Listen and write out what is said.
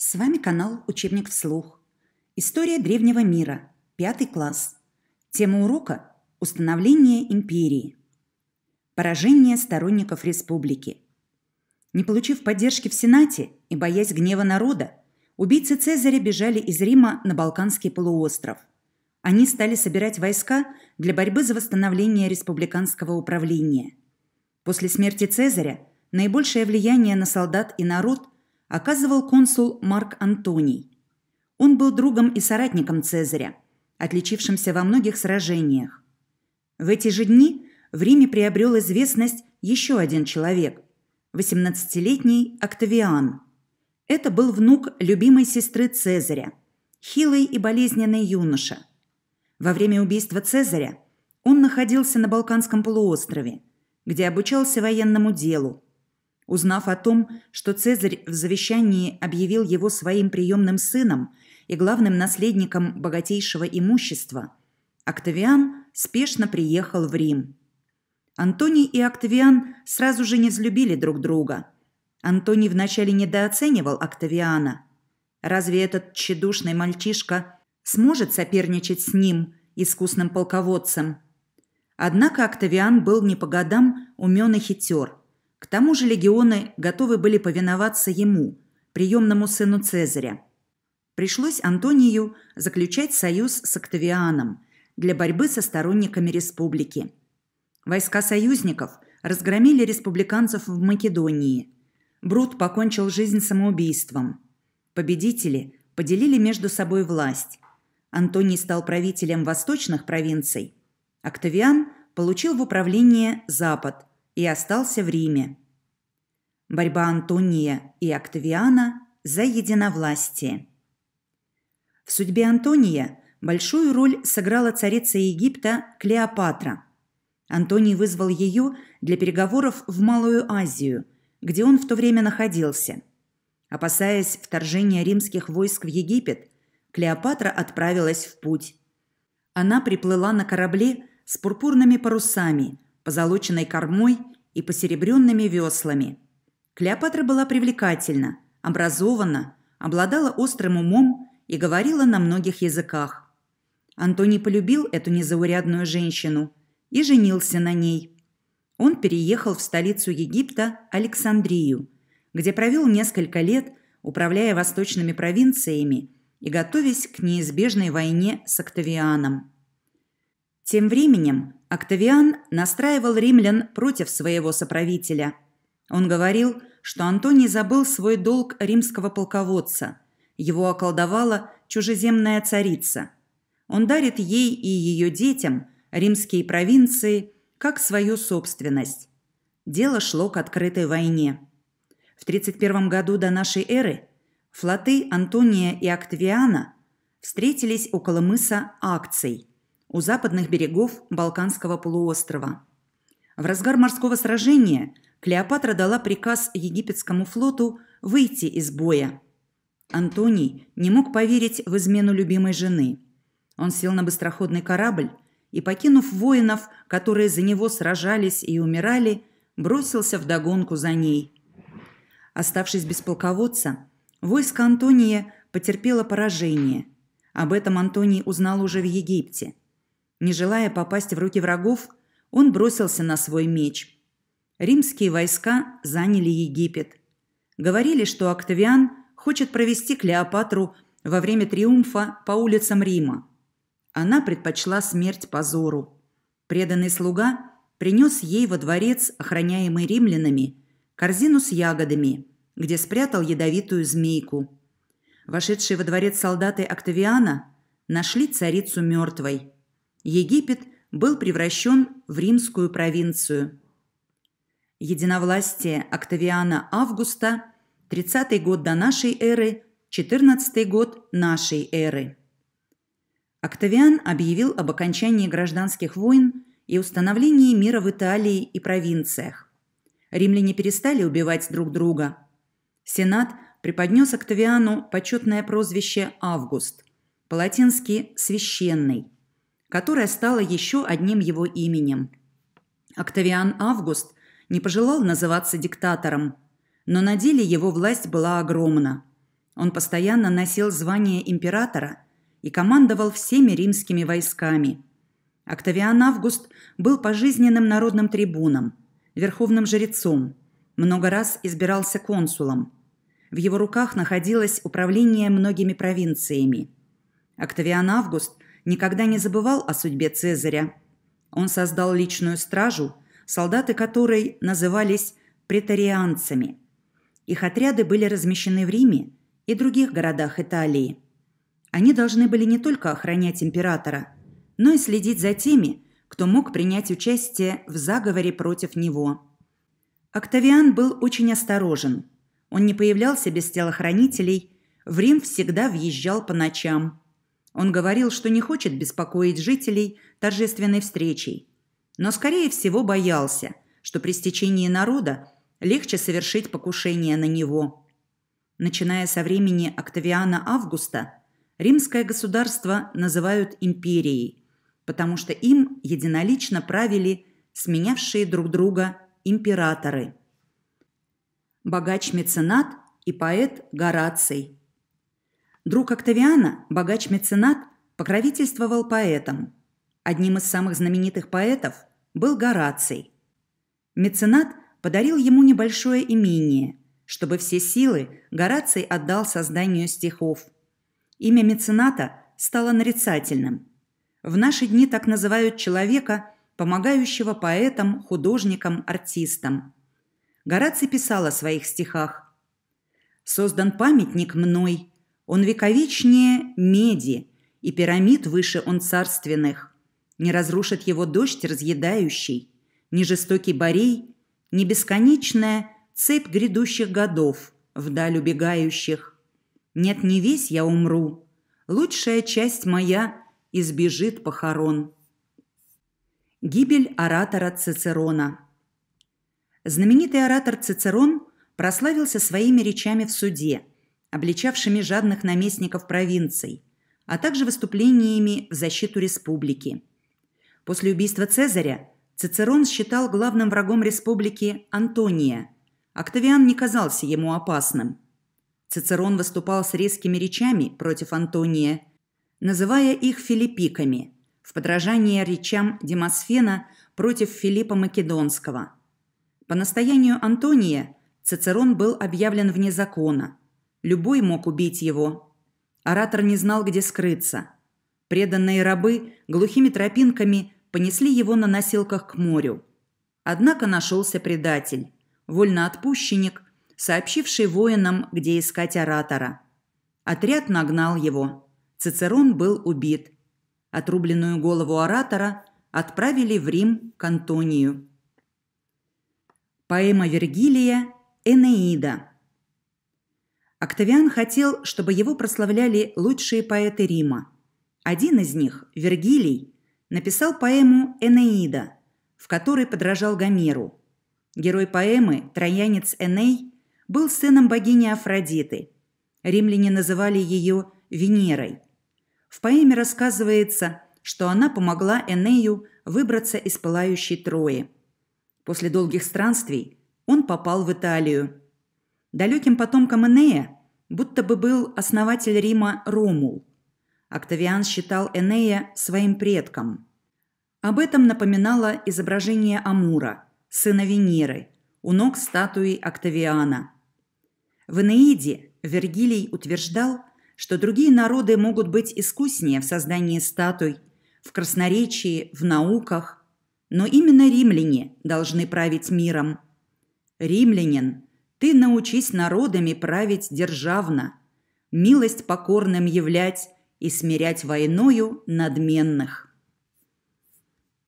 С вами канал «Учебник вслух». История древнего мира. Пятый класс. Тема урока – установление империи. Поражение сторонников республики. Не получив поддержки в Сенате и боясь гнева народа, убийцы Цезаря бежали из Рима на Балканский полуостров. Они стали собирать войска для борьбы за восстановление республиканского управления. После смерти Цезаря наибольшее влияние на солдат и народ – оказывал консул Марк Антоний. Он был другом и соратником Цезаря, отличившимся во многих сражениях. В эти же дни в Риме приобрел известность еще один человек – 18-летний Октавиан. Это был внук любимой сестры Цезаря, хилый и болезненный юноша. Во время убийства Цезаря он находился на Балканском полуострове, где обучался военному делу – Узнав о том, что Цезарь в завещании объявил его своим приемным сыном и главным наследником богатейшего имущества, Октавиан спешно приехал в Рим. Антоний и Октавиан сразу же не взлюбили друг друга. Антоний вначале недооценивал Октавиана. Разве этот тщедушный мальчишка сможет соперничать с ним, искусным полководцем? Однако Октавиан был не по годам умен и хитер. К тому же легионы готовы были повиноваться ему, приемному сыну Цезаря. Пришлось Антонию заключать союз с Октавианом для борьбы со сторонниками республики. Войска союзников разгромили республиканцев в Македонии. Брут покончил жизнь самоубийством. Победители поделили между собой власть. Антоний стал правителем восточных провинций. Октавиан получил в управление Запад – и остался в Риме. Борьба Антония и Октавиана за единовластие. В судьбе Антония большую роль сыграла царица Египта Клеопатра. Антоний вызвал ее для переговоров в Малую Азию, где он в то время находился. Опасаясь вторжения римских войск в Египет, Клеопатра отправилась в путь. Она приплыла на корабле с пурпурными парусами, позолоченной кормой и посеребренными веслами. Клеопатра была привлекательна, образована, обладала острым умом и говорила на многих языках. Антоний полюбил эту незаурядную женщину и женился на ней. Он переехал в столицу Египта Александрию, где провел несколько лет, управляя восточными провинциями и готовясь к неизбежной войне с Октавианом. Тем временем Октавиан настраивал римлян против своего соправителя. Он говорил, что Антоний забыл свой долг римского полководца. Его околдовала чужеземная царица. Он дарит ей и ее детям римские провинции как свою собственность. Дело шло к открытой войне. В 31 году до нашей эры флоты Антония и Октавиана встретились около мыса Акций – у западных берегов Балканского полуострова. В разгар морского сражения Клеопатра дала приказ египетскому флоту выйти из боя. Антоний не мог поверить в измену любимой жены. Он сел на быстроходный корабль и, покинув воинов, которые за него сражались и умирали, бросился в догонку за ней. Оставшись без полководца, войско Антония потерпело поражение. Об этом Антоний узнал уже в Египте – не желая попасть в руки врагов, он бросился на свой меч. Римские войска заняли Египет. Говорили, что Октавиан хочет провести Клеопатру во время триумфа по улицам Рима. Она предпочла смерть позору. Преданный слуга принес ей во дворец, охраняемый римлянами, корзину с ягодами, где спрятал ядовитую змейку. Вошедшие во дворец солдаты Октавиана нашли царицу мертвой – Египет был превращен в римскую провинцию. Единовластие Октавиана Августа, 30-й год до нашей эры, 14-й год нашей эры. Октавиан объявил об окончании гражданских войн и установлении мира в Италии и провинциях. Римляне перестали убивать друг друга. Сенат преподнес Октавиану почетное прозвище «Август», по-латински «священный», которое стало еще одним его именем. Октавиан Август не пожелал называться диктатором, но на деле его власть была огромна. Он постоянно носил звание императора и командовал всеми римскими войсками. Октавиан Август был пожизненным народным трибуном, верховным жрецом, много раз избирался консулом. В его руках находилось управление многими провинциями. Октавиан Август – никогда не забывал о судьбе Цезаря. Он создал личную стражу, солдаты которой назывались претарианцами. Их отряды были размещены в Риме и других городах Италии. Они должны были не только охранять императора, но и следить за теми, кто мог принять участие в заговоре против него. Октавиан был очень осторожен. Он не появлялся без телохранителей, в Рим всегда въезжал по ночам – он говорил, что не хочет беспокоить жителей торжественной встречей, но, скорее всего, боялся, что при стечении народа легче совершить покушение на него. Начиная со времени Октавиана Августа, римское государство называют империей, потому что им единолично правили сменявшие друг друга императоры. Богач-меценат и поэт Гораций – Друг Октавиана, богач-меценат, покровительствовал поэтам. Одним из самых знаменитых поэтов был Гораций. Меценат подарил ему небольшое имение, чтобы все силы Гораций отдал созданию стихов. Имя мецената стало нарицательным. В наши дни так называют человека, помогающего поэтам, художникам, артистам. Гораций писал о своих стихах. «Создан памятник мной, он вековечнее меди, и пирамид выше он царственных. Не разрушит его дождь разъедающий, ни жестокий борей, ни бесконечная цепь грядущих годов, вдаль убегающих. Нет, не весь я умру, лучшая часть моя избежит похорон. Гибель оратора Цицерона. Знаменитый оратор Цицерон прославился своими речами в суде – обличавшими жадных наместников провинций, а также выступлениями в защиту республики. После убийства Цезаря Цицерон считал главным врагом республики Антония. Октавиан не казался ему опасным. Цицерон выступал с резкими речами против Антония, называя их филиппиками, в подражание речам Демосфена против Филиппа Македонского. По настоянию Антония Цицерон был объявлен вне закона, Любой мог убить его. Оратор не знал, где скрыться. Преданные рабы глухими тропинками понесли его на носилках к морю. Однако нашелся предатель, вольноотпущенник, сообщивший воинам, где искать оратора. Отряд нагнал его. Цицерон был убит. Отрубленную голову оратора отправили в Рим к Антонию. Поэма Вергилия «Энеида» Октавиан хотел, чтобы его прославляли лучшие поэты Рима. Один из них, Вергилий, написал поэму «Энеида», в которой подражал Гомеру. Герой поэмы, троянец Эней, был сыном богини Афродиты. Римляне называли ее Венерой. В поэме рассказывается, что она помогла Энею выбраться из пылающей Трои. После долгих странствий он попал в Италию – Далеким потомком Энея будто бы был основатель Рима Ромул. Октавиан считал Энея своим предком. Об этом напоминало изображение Амура, сына Венеры, у ног статуи Октавиана. В Энеиде Вергилий утверждал, что другие народы могут быть искуснее в создании статуй, в красноречии, в науках, но именно римляне должны править миром. Римлянин ты научись народами править державно, милость покорным являть и смирять войною надменных.